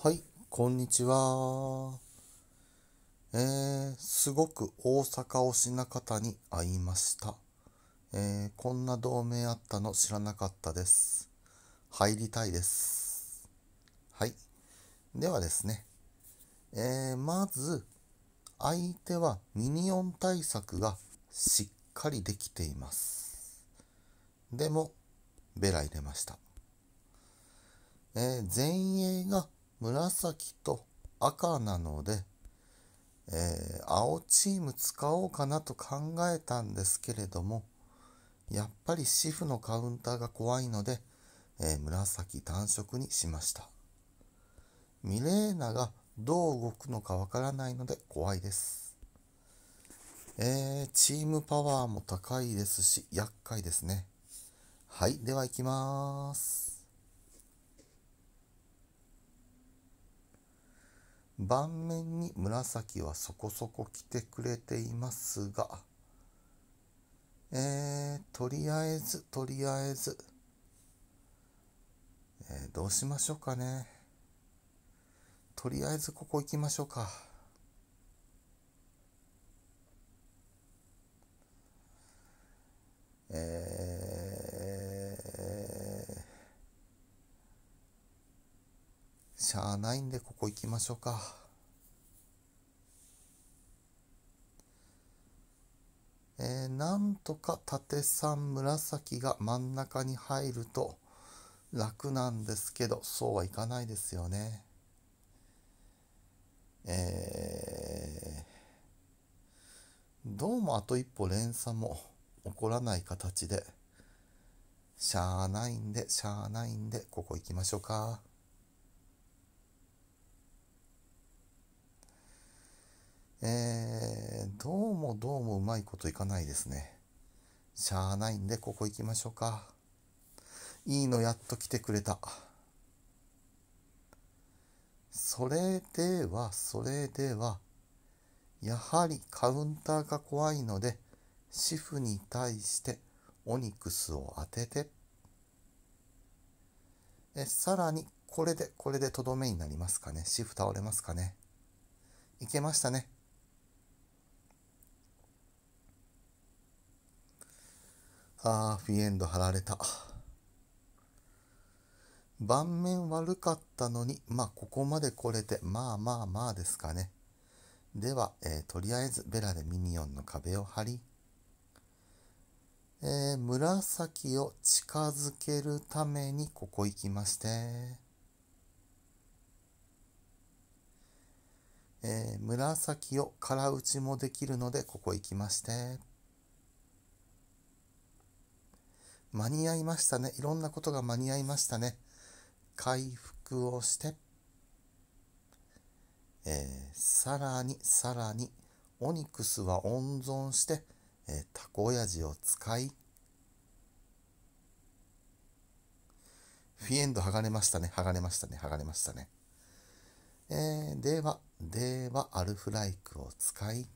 はい、こんにちは。えー、すごく大阪推しな方に会いました。えー、こんな同盟あったの知らなかったです。入りたいです。はい。ではですね。えー、まず、相手はミニオン対策がしっかりできています。でも、ベラ入れました。えー、前衛が紫と赤なので、えー、青チーム使おうかなと考えたんですけれどもやっぱりシフのカウンターが怖いので、えー、紫単色にしましたミレーナがどう動くのかわからないので怖いですえー、チームパワーも高いですし厄介ですねはいでは行きます盤面に紫はそこそこ来てくれていますが、えー、とりあえず、とりあえず、えー、どうしましょうかね。とりあえずここ行きましょうか。しゃあないんでここ行きましょうかえー、なんとか縦3紫が真ん中に入ると楽なんですけどそうはいかないですよねえー、どうもあと一歩連鎖も起こらない形でしゃあないんでしゃあないんでここ行きましょうか。えー、どうもどうもうまいこといかないですね。しゃあないんで、ここ行きましょうか。いいのやっと来てくれた。それでは、それでは、やはりカウンターが怖いので、シフに対してオニクスを当てて、えさらに、これで、これでとどめになりますかね。シフ倒れますかね。いけましたね。ああ、フィエンド貼られた。盤面悪かったのに、まあ、ここまで来れて、まあまあまあですかね。では、えー、とりあえずベラでミニオンの壁を貼り、えー、紫を近づけるためにここ行きまして、えー、紫を空打ちもできるのでここ行きまして、間に合いましたねいろんなことが間に合いましたね回復をして、えー、さらにさらにオニクスは温存して、えー、タコやじを使いフィエンド剥がれましたね剥がれましたね剥がれましたねえー、ではではアルフライクを使い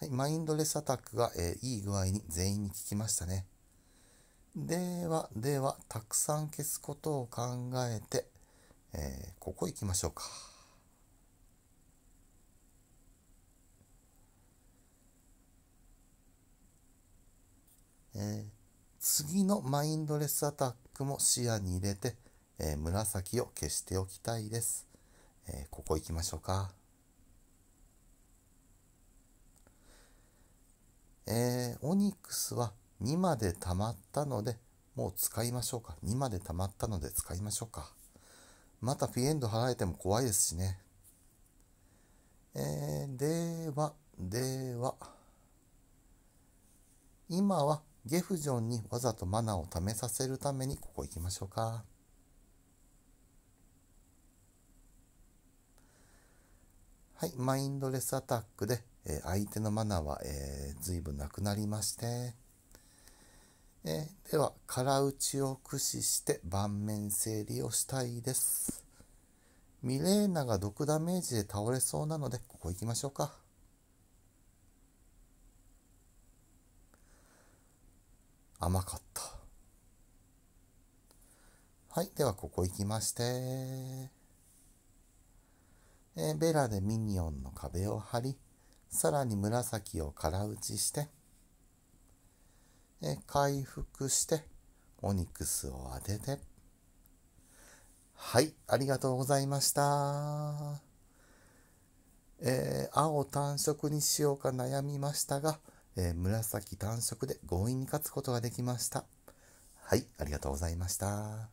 はい、マインドレスアタックが、えー、いい具合に全員に効きましたね。では、では、たくさん消すことを考えて、えー、ここ行きましょうか。えー、次のマインドレスアタックも視野に入れて、えー、紫を消しておきたいです。えー、ここ行きましょうか。ー、オニクスは2まで溜まったので、もう使いましょうか。2まで溜まったので使いましょうか。またフィエンド払えても怖いですしね。えー、では、では。今はゲフジョンにわざとマナーをめさせるためにここ行きましょうか。はい、マインドレスアタックでえー、相手のマナーは、えー、随分なくなりまして、えー、では空打ちを駆使して盤面整理をしたいですミレーナが毒ダメージで倒れそうなのでここ行きましょうか甘かったはいではここ行きましてえー、ベラでミニオンの壁を張り、さらに紫を空打ちして、え回復して、オニクスを当てて、はい、ありがとうございました。えー、青単色にしようか悩みましたが、えー、紫単色で強引に勝つことができました。はい、ありがとうございました。